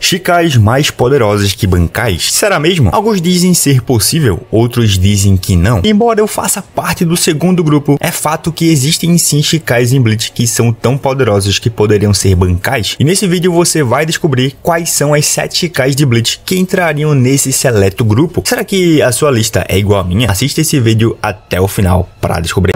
Chicais mais poderosas que bancais, Será mesmo? Alguns dizem ser possível, outros dizem que não. Embora eu faça parte do segundo grupo, é fato que existem sim chicais em Blitz que são tão poderosas que poderiam ser bancais. E nesse vídeo você vai descobrir quais são as 7 chicais de Blitz que entrariam nesse seleto grupo. Será que a sua lista é igual à minha? Assista esse vídeo até o final para descobrir.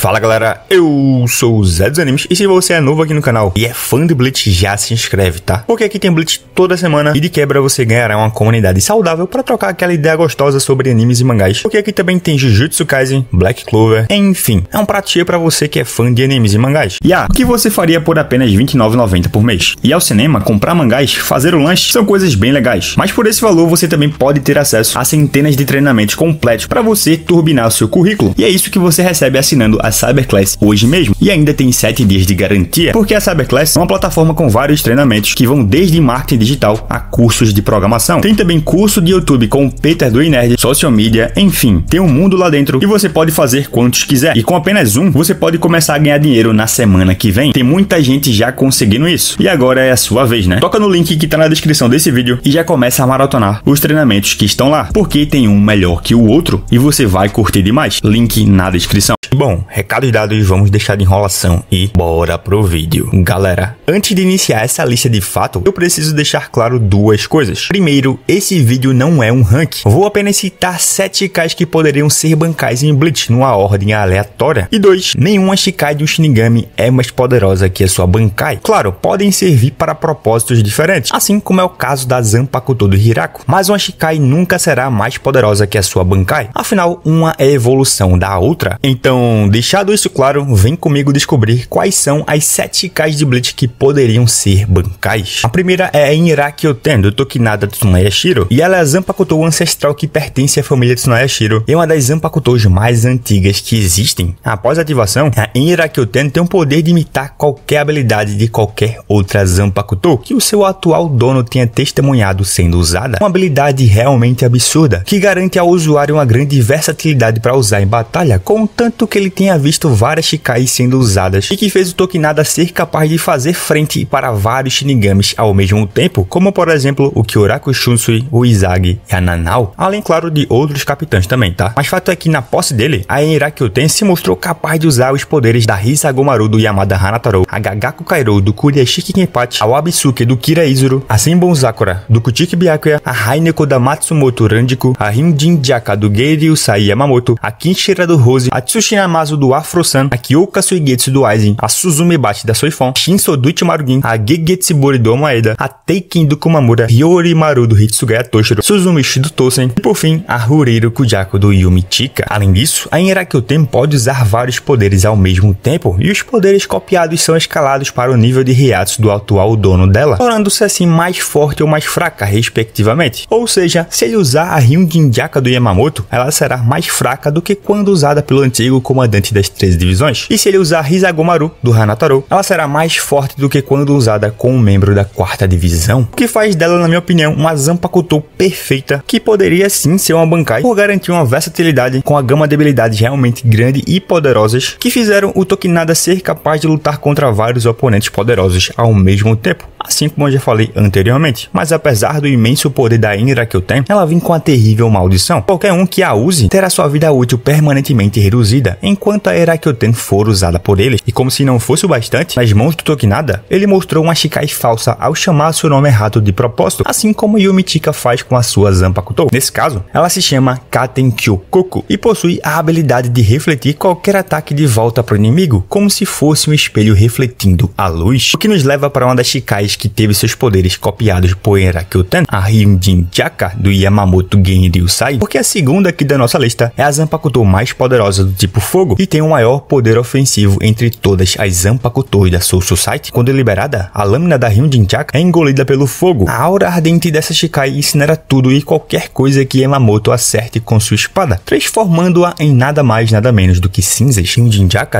Fala galera, eu sou o Zé dos Animes e se você é novo aqui no canal e é fã de Bleach, já se inscreve, tá? Porque aqui tem Bleach toda semana e de quebra você ganhará uma comunidade saudável para trocar aquela ideia gostosa sobre animes e mangás. Porque aqui também tem Jujutsu Kaisen, Black Clover, enfim, é um pratinho para você que é fã de animes e mangás. E ah, o que você faria por apenas R$29,90 por mês? E ao cinema, comprar mangás, fazer o lanche, são coisas bem legais. Mas por esse valor você também pode ter acesso a centenas de treinamentos completos para você turbinar o seu currículo. E é isso que você recebe assinando a a Cyberclass hoje mesmo e ainda tem 7 dias de garantia, porque a Cyberclass é uma plataforma com vários treinamentos que vão desde marketing digital a cursos de programação. Tem também curso de YouTube com o Peter do Inerd, social media, enfim, tem um mundo lá dentro e você pode fazer quantos quiser. E com apenas um, você pode começar a ganhar dinheiro na semana que vem. Tem muita gente já conseguindo isso. E agora é a sua vez, né? Toca no link que tá na descrição desse vídeo e já começa a maratonar os treinamentos que estão lá, porque tem um melhor que o outro e você vai curtir demais. Link na descrição. Bom, recados dados, vamos deixar de enrolação e bora pro vídeo. Galera, antes de iniciar essa lista de fato, eu preciso deixar claro duas coisas. Primeiro, esse vídeo não é um rank. Vou apenas citar 7 Kais que poderiam ser bancais em Blitz numa ordem aleatória. E dois, nenhuma Shikai de um Shinigami é mais poderosa que a sua bankai. Claro, podem servir para propósitos diferentes, assim como é o caso da Zanpakuto do Hirako, mas uma Shikai nunca será mais poderosa que a sua bankai. Afinal, uma é evolução da outra. Então, então, deixado isso claro, vem comigo descobrir quais são as sete Kais de Bleach que poderiam ser bancais. A primeira é a Iniraki Oten, do Tokinada Tsunaya Shiro, e ela é a Zanpakutou ancestral que pertence à família Tsunaya Shiro e é uma das Zanpakutous mais antigas que existem. Após a ativação, a Iniraki Oten tem o poder de imitar qualquer habilidade de qualquer outra Zanpakutou que o seu atual dono tenha testemunhado sendo usada. Uma habilidade realmente absurda que garante ao usuário uma grande versatilidade para usar em batalha, com tanto que ele tenha visto várias Shikai sendo usadas e que fez o Tokinada ser capaz de fazer frente para vários Shinigamis ao mesmo tempo, como por exemplo o Kyoraku Shunsui, o Izagi e a Nanao, além claro de outros capitães também, tá? Mas fato é que na posse dele, a Enrakyuten se mostrou capaz de usar os poderes da Hisagomaru do Yamada Hanataro, a Gagaku Kairou do Kuriashiki Kenpachi, a Wabisuke do Kira Izuru, a Senbon Sakura do Kuchiki Byakuya, a Haineko da Matsumoto Randiku, a Rinjin Jaka do Geiryu Sai Yamamoto, a Kinshira do Rose, a Tsushina Amazu do Afro-san, a Kyoka Suigetsu do Aizen, a Suzume Bate da Soifon, Shinso do Ichimarugin, a Gegetsubori do Omaeda, a Teikin do Kumamura, Ryori Maru do Hitsugaya Toshiro, Suzume Shi do Tosen e por fim, a Huriro Kujaku do Yumichika. Além disso, a Enrakyuten pode usar vários poderes ao mesmo tempo e os poderes copiados são escalados para o nível de Ryatsu do atual dono dela, tornando-se assim mais forte ou mais fraca, respectivamente. Ou seja, se ele usar a Ryunjin do Yamamoto, ela será mais fraca do que quando usada pelo antigo comandante das 13 divisões. E se ele usar Hisagomaru, do Hanataru, ela será mais forte do que quando usada com um membro da 4 divisão, o que faz dela, na minha opinião, uma Zanpakuto perfeita, que poderia sim ser uma Bankai, por garantir uma versatilidade com a gama de habilidades realmente grande e poderosas, que fizeram o Tokinada ser capaz de lutar contra vários oponentes poderosos ao mesmo tempo, assim como eu já falei anteriormente. Mas apesar do imenso poder da Indra que eu tenho, ela vem com a terrível maldição. Qualquer um que a use terá sua vida útil permanentemente reduzida, enquanto a Herakyuten for usada por ele, e como se não fosse o bastante, nas mãos do Tokinada, ele mostrou uma Shikai falsa ao chamar seu nome errado de propósito, assim como Yumichika faz com a sua Zanpakutou. Nesse caso, ela se chama Katenkyu Koku e possui a habilidade de refletir qualquer ataque de volta para o inimigo, como se fosse um espelho refletindo a luz, o que nos leva para uma das Shikais que teve seus poderes copiados por Herakyuten, a Ryunjin Chaka do Yamamoto Genryusai, porque a segunda aqui da nossa lista é a Zanpakutou mais poderosa do tipo fogo e tem o um maior poder ofensivo entre todas as Zanpakutou da Soul Society. Quando liberada, a lâmina da Ryun é engolida pelo fogo. A aura ardente dessa Shikai incinera tudo e qualquer coisa que Yamamoto acerte com sua espada, transformando-a em nada mais nada menos do que cinzas. Ryun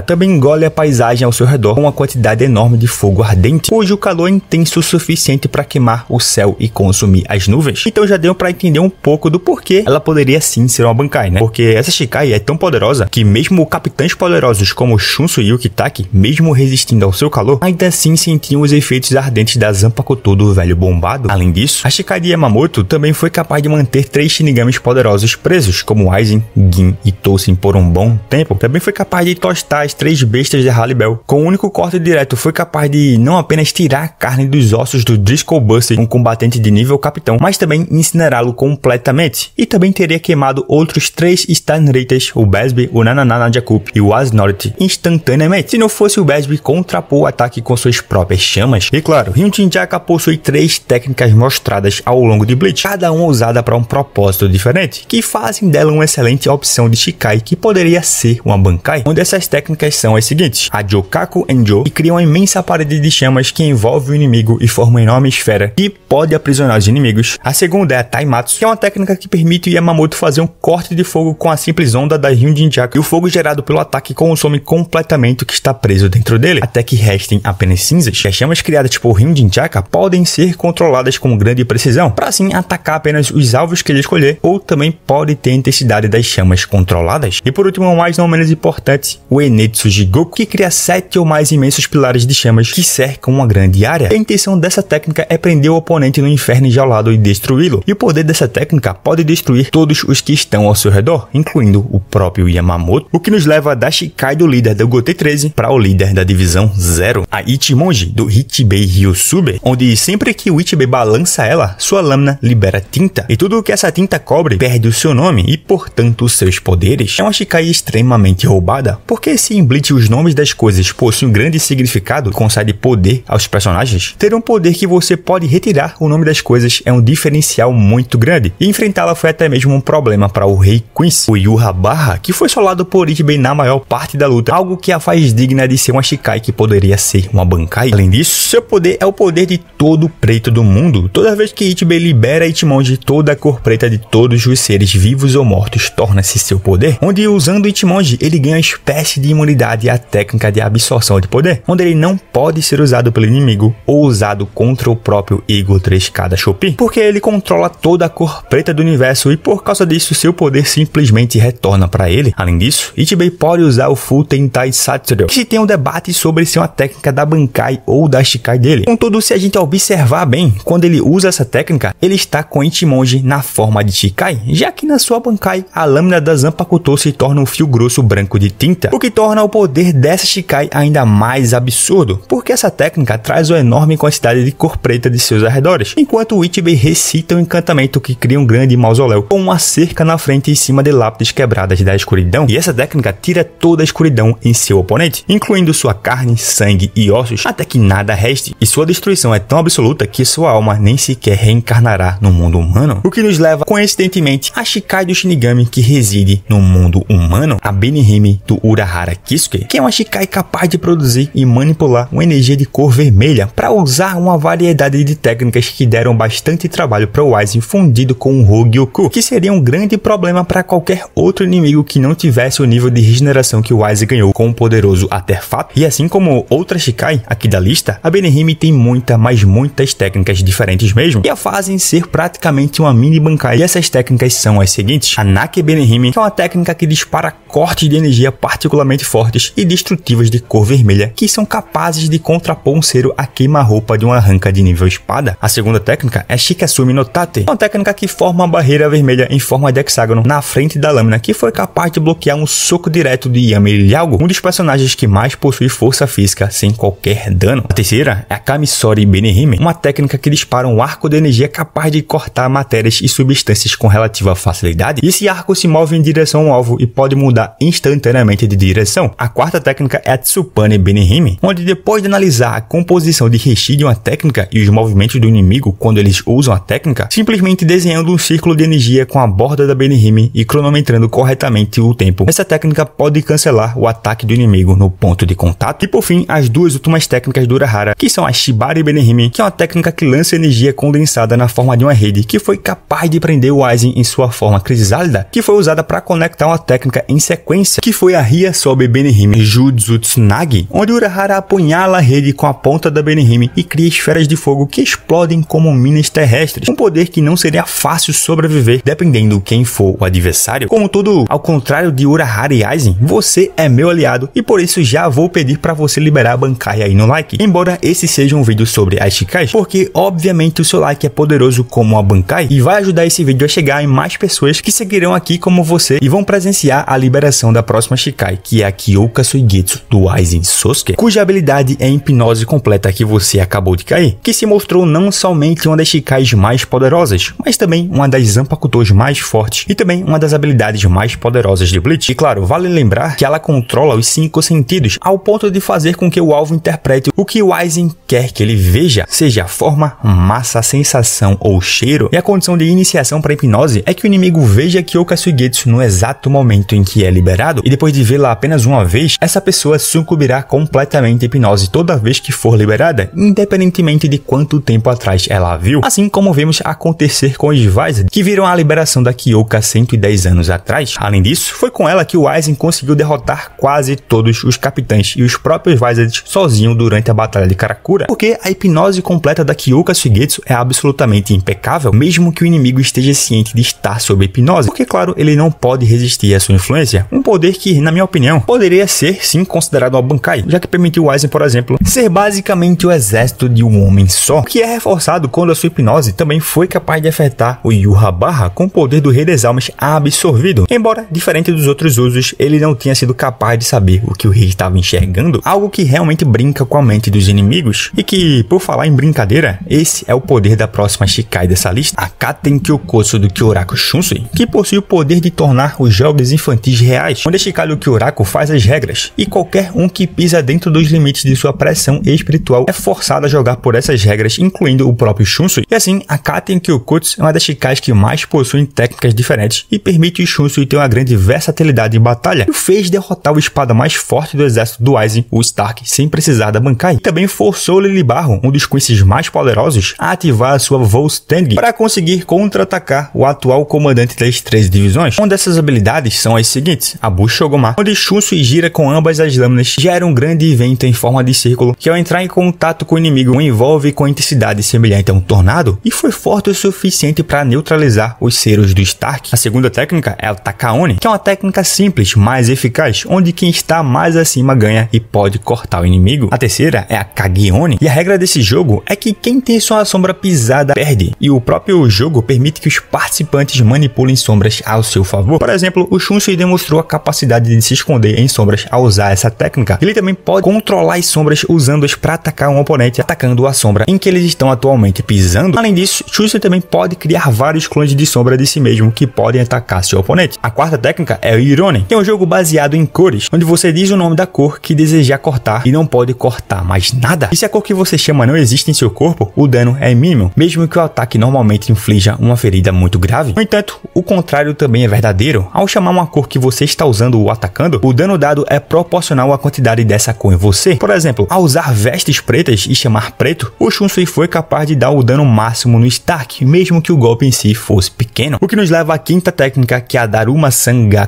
também engole a paisagem ao seu redor com uma quantidade enorme de fogo ardente, cujo calor é intenso o suficiente para queimar o céu e consumir as nuvens. Então já deu para entender um pouco do porquê ela poderia sim ser uma Bankai, né? Porque essa Shikai é tão poderosa que mesmo mesmo capitães poderosos como Shunsu e Yukitaki, tá mesmo resistindo ao seu calor, ainda assim sentiam os efeitos ardentes da Zanpakuto do velho bombado. Além disso, a Shikari Yamamoto também foi capaz de manter três Shinigamis poderosos presos, como Aizen, Gin e Tosin por um bom tempo. Também foi capaz de tostar as três bestas de Halibel. Com um único corte direto, foi capaz de não apenas tirar a carne dos ossos do Driscoll Buster, um combatente de nível capitão, mas também incinerá-lo completamente. E também teria queimado outros três Stanritas, o Besby, o Nananá Nadia Cup e o Asnort instantaneamente. Se não fosse o Besby contrapor o ataque com suas próprias chamas. E claro, Ryujin Jaka possui três técnicas mostradas ao longo de Bleach, cada uma usada para um propósito diferente, que fazem dela uma excelente opção de Shikai que poderia ser uma Bankai. Uma dessas técnicas são as seguintes: a Jokaku Enjo, que cria uma imensa parede de chamas que envolve o inimigo e forma uma enorme esfera que pode aprisionar os inimigos. A segunda é a Taimatsu, que é uma técnica que permite o Yamamoto fazer um corte de fogo com a simples onda da Ryujin Jaka e o fogo gerado pelo ataque consome completamente o que está preso dentro dele, até que restem apenas cinzas. As chamas criadas por Rinjin Chaka podem ser controladas com grande precisão, para assim atacar apenas os alvos que ele escolher, ou também pode ter a intensidade das chamas controladas. E por último, mais não menos importante, o Enetsu Jigoku, que cria sete ou mais imensos pilares de chamas que cercam uma grande área. A intenção dessa técnica é prender o oponente no inferno enjaulado e destruí-lo. E o poder dessa técnica pode destruir todos os que estão ao seu redor, incluindo o próprio Yamamoto, o que nos leva da Shikai do líder do gt 13 para o líder da divisão 0, a Ichimonji do Ichibei Ryusube, onde sempre que o Ichibei balança ela, sua lâmina libera tinta, e tudo o que essa tinta cobre perde o seu nome e, portanto, seus poderes. É uma Shikai extremamente roubada, porque se em Bleach os nomes das coisas possuem um grande significado, concede poder aos personagens, ter um poder que você pode retirar o nome das coisas é um diferencial muito grande, e enfrentá-la foi até mesmo um problema para o Rei Quincy, o Barra, que foi solado por Orichibei na maior parte da luta, algo que a faz digna de ser uma Shikai que poderia ser uma Bankai. Além disso, seu poder é o poder de todo preto do mundo. Toda vez que Ichibei libera Ichimonji toda a cor preta de todos os seres vivos ou mortos, torna-se seu poder, onde usando Ichimonji ele ganha uma espécie de imunidade à técnica de absorção de poder, onde ele não pode ser usado pelo inimigo ou usado contra o próprio ego 3K da Shopee, porque ele controla toda a cor preta do universo e por causa disso seu poder simplesmente retorna para ele. Além disso, Ichibei pode usar o Full Tentai Satsuro, que se tem um debate sobre se é uma técnica da Bankai ou da Shikai dele. Contudo, se a gente observar bem, quando ele usa essa técnica, ele está com Ichimonji na forma de Shikai, já que na sua Bankai, a lâmina da Zanpakuto se torna um fio grosso branco de tinta, o que torna o poder dessa Shikai ainda mais absurdo, porque essa técnica traz uma enorme quantidade de cor preta de seus arredores, enquanto o Ichibei recita um encantamento que cria um grande mausoléu, com uma cerca na frente em cima de lápides quebradas da escuridão, e essa técnica técnica tira toda a escuridão em seu oponente, incluindo sua carne, sangue e ossos, até que nada reste, e sua destruição é tão absoluta que sua alma nem sequer reencarnará no mundo humano. O que nos leva, coincidentemente, a Shikai do Shinigami que reside no mundo humano, a Benihime do Urahara Kisuke, que é uma Shikai capaz de produzir e manipular uma energia de cor vermelha para usar uma variedade de técnicas que deram bastante trabalho para o Aizen fundido com o Hogyoku, que seria um grande problema para qualquer outro inimigo que não tivesse o nível de regeneração que o Wise ganhou com o poderoso Aterfato e assim como outras Shikai aqui da lista, a Benihime tem muita, mas muitas técnicas diferentes mesmo, que a fazem ser praticamente uma mini Bankai. E essas técnicas são as seguintes: a Naki Benihime, que é uma técnica que dispara cortes de energia particularmente fortes e destrutivas de cor vermelha, que são capazes de contrapor um cero a queima-roupa de uma arranca de nível espada. A segunda técnica é Shikasumi no Tate, é uma técnica que forma uma barreira vermelha em forma de hexágono na frente da lâmina, que foi capaz de bloquear um soco direto de Yami Lyago, um dos personagens que mais possui força física sem qualquer dano. A terceira é a Kamisori Benihime, uma técnica que dispara um arco de energia capaz de cortar matérias e substâncias com relativa facilidade. E esse arco se move em direção ao alvo e pode mudar instantaneamente de direção. A quarta técnica é a Tsupane Benihime, onde depois de analisar a composição de reshi de uma técnica e os movimentos do inimigo quando eles usam a técnica, simplesmente desenhando um círculo de energia com a borda da Benihime e cronometrando corretamente o tempo. Essa técnica pode cancelar o ataque do inimigo no ponto de contato. E por fim, as duas últimas técnicas do Urahara, que são a Shibari Benihime, que é uma técnica que lança energia condensada na forma de uma rede, que foi capaz de prender o Aizen em sua forma crisálida, que foi usada para conectar uma técnica em sequência, que foi a Hiasobe Benihime Jutsu Tsunagi, onde Urahara apunhala a rede com a ponta da Benihime e cria esferas de fogo que explodem como minas terrestres, um poder que não seria fácil sobreviver dependendo quem for o adversário. Como todo ao contrário de Urahara, Harry você é meu aliado e por isso já vou pedir para você liberar a Bankai aí no like. Embora esse seja um vídeo sobre Ashikash, porque obviamente o seu like é poderoso como a Bankai e vai ajudar esse vídeo a chegar em mais pessoas que seguirão aqui como você e vão presenciar a liberação da próxima Shikai, que é a Kyoka Suigetsu do Aizen Sosuke, cuja habilidade é a hipnose completa que você acabou de cair, que se mostrou não somente uma das Shikais mais poderosas, mas também uma das Zanpakutos mais fortes e também uma das habilidades mais poderosas de Bleach. E claro, claro, vale lembrar que ela controla os cinco sentidos ao ponto de fazer com que o alvo interprete o que o Aizen quer que ele veja, seja a forma, massa, sensação ou cheiro. E a condição de iniciação para hipnose é que o inimigo veja Kyoka Suigetsu no exato momento em que é liberado, e depois de vê-la apenas uma vez, essa pessoa sucumbirá completamente à hipnose toda vez que for liberada, independentemente de quanto tempo atrás ela a viu, assim como vemos acontecer com os Vaisa que viram a liberação da Kyoka 110 anos atrás. Além disso, foi com ela que o Weisen conseguiu derrotar quase todos os capitães e os próprios Vizards sozinho durante a Batalha de Karakura, porque a hipnose completa da Kyuka Suigetsu é absolutamente impecável, mesmo que o inimigo esteja ciente de estar sob hipnose, porque claro, ele não pode resistir à sua influência, um poder que, na minha opinião, poderia ser sim considerado uma Bankai, já que permitiu Weisen, por exemplo, ser basicamente o exército de um homem só, que é reforçado quando a sua hipnose também foi capaz de afetar o Yuha Barra com o poder do Rei das Almas absorvido, embora diferente dos outros usos intrusos, ele não tinha sido capaz de saber o que o rei estava enxergando, algo que realmente brinca com a mente dos inimigos, e que, por falar em brincadeira, esse é o poder da próxima Shikai dessa lista, a Katen Kyokoso do Kyoraku Shunsui, que possui o poder de tornar os jogos infantis reais, onde a Shikai do Kyoraku faz as regras, e qualquer um que pisa dentro dos limites de sua pressão espiritual é forçado a jogar por essas regras, incluindo o próprio Shunsui, e assim, a Katen Kyokutsu é uma das Shikais que mais possuem técnicas diferentes e permite o Shunsui ter uma grande versatilidade batalha o fez derrotar o espada mais forte do exército do Aizen, o Stark, sem precisar da Bankai. E também forçou Lilibarro, um dos Quincy's mais poderosos, a ativar a sua Volstang para conseguir contra-atacar o atual comandante das três divisões. Uma dessas habilidades são as seguintes, a Bushoguma, onde Shunsu e gira com ambas as lâminas, gera um grande evento em forma de círculo que ao entrar em contato com o inimigo o envolve com intensidade semelhante a um tornado e foi forte o suficiente para neutralizar os seres do Stark. A segunda técnica é o Takaone, que é uma técnica simples simples, mais eficaz, onde quem está mais acima ganha e pode cortar o inimigo. A terceira é a Kagione, e a regra desse jogo é que quem tem sua sombra pisada perde, e o próprio jogo permite que os participantes manipulem sombras ao seu favor. Por exemplo, o Shunsui demonstrou a capacidade de se esconder em sombras ao usar essa técnica. Ele também pode controlar as sombras usando-as para atacar um oponente, atacando a sombra em que eles estão atualmente pisando. Além disso, Shunsui também pode criar vários clones de sombra de si mesmo que podem atacar seu oponente. A quarta técnica é o Irone, Shonen, que é um jogo baseado em cores, onde você diz o nome da cor que desejar cortar e não pode cortar mais nada. E se a cor que você chama não existe em seu corpo, o dano é mínimo, mesmo que o ataque normalmente inflija uma ferida muito grave. No entanto, o contrário também é verdadeiro. Ao chamar uma cor que você está usando ou atacando, o dano dado é proporcional à quantidade dessa cor em você. Por exemplo, ao usar vestes pretas e chamar preto, o Shunsui foi capaz de dar o dano máximo no Stark, mesmo que o golpe em si fosse pequeno. O que nos leva à quinta técnica, que é a Daruma Sanga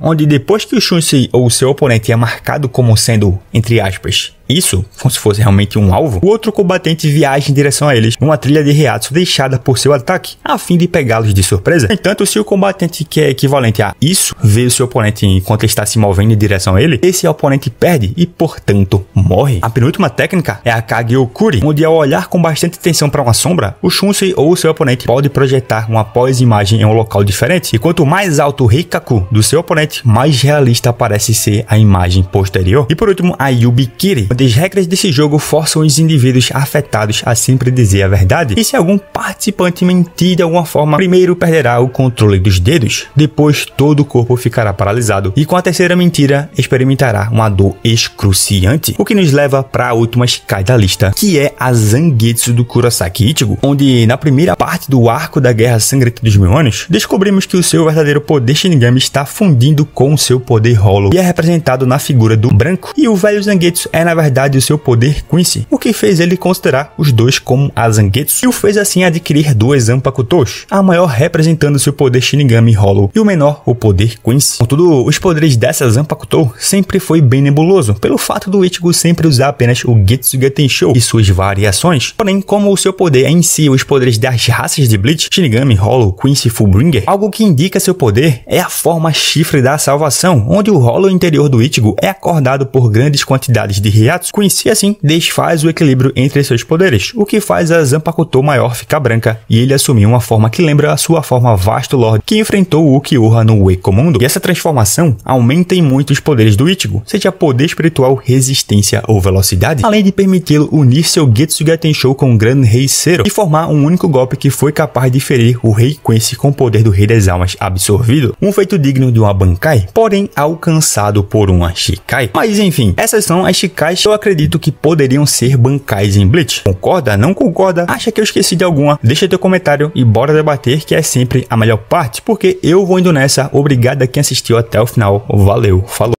onde depois que o Shunsi ou seu oponente é marcado como sendo, entre aspas, isso, como se fosse realmente um alvo, o outro combatente viaja em direção a eles numa trilha de reatos deixada por seu ataque, a fim de pegá-los de surpresa. Entanto, se o combatente que é equivalente a isso vê o seu oponente enquanto está se movendo em direção a ele, esse oponente perde e, portanto, morre. A penúltima técnica é a Kageokuri, onde ao olhar com bastante atenção para uma sombra, o Shunsei ou seu oponente pode projetar uma pós-imagem em um local diferente, e quanto mais alto o Rikaku do seu oponente, mais realista parece ser a imagem posterior. E por último, a Yubikiri, onde as regras desse jogo forçam os indivíduos afetados a sempre dizer a verdade, e se algum participante mentir de alguma forma, primeiro perderá o controle dos dedos, depois todo o corpo ficará paralisado, e com a terceira mentira experimentará uma dor excruciante, o que nos leva para a última Shikai da lista, que é a Zangetsu do Kurosaki Ichigo, onde na primeira parte do arco da Guerra Sangrenta dos Mil Anos, descobrimos que o seu verdadeiro poder Shinigami está fundindo com o seu poder Hollow e é representado na figura do branco, e o velho Zangetsu é na verdade o seu poder Quincy, o que fez ele considerar os dois como a Zangetsu e o fez assim adquirir duas Zanpakutos, a maior representando seu poder Shinigami Hollow e o menor o poder Quincy. Contudo, os poderes dessa Zanpakuto sempre foi bem nebuloso, pelo fato do Ichigo ser sempre usar apenas o Getsuga Tensho e suas variações. Porém, como o seu poder é em si os poderes das raças de Bleach, Shinigami, Hollow, Quincy e Fullbringer, algo que indica seu poder é a forma chifre da salvação, onde o Hollow interior do Ichigo é acordado por grandes quantidades de reatos, Quincy assim desfaz o equilíbrio entre seus poderes, o que faz a Zanpakuto maior ficar branca e ele assumir uma forma que lembra a sua forma Vasto Lord que enfrentou o Ukiura no Uekomundo. E essa transformação aumenta em muito os poderes do Ichigo, seja poder espiritual, resistência potência ou velocidade, além de permiti-lo unir seu Getsu Show com o Gran Rei Zero e formar um único golpe que foi capaz de ferir o Rei Quincy com o poder do Rei das Almas absorvido, um feito digno de uma Bankai, porém alcançado por uma Shikai. Mas enfim, essas são as Shikais que eu acredito que poderiam ser Bankais em Bleach. Concorda? Não concorda? Acha que eu esqueci de alguma? Deixa teu comentário e bora debater que é sempre a melhor parte, porque eu vou indo nessa. Obrigado a quem assistiu até o final. Valeu, falou!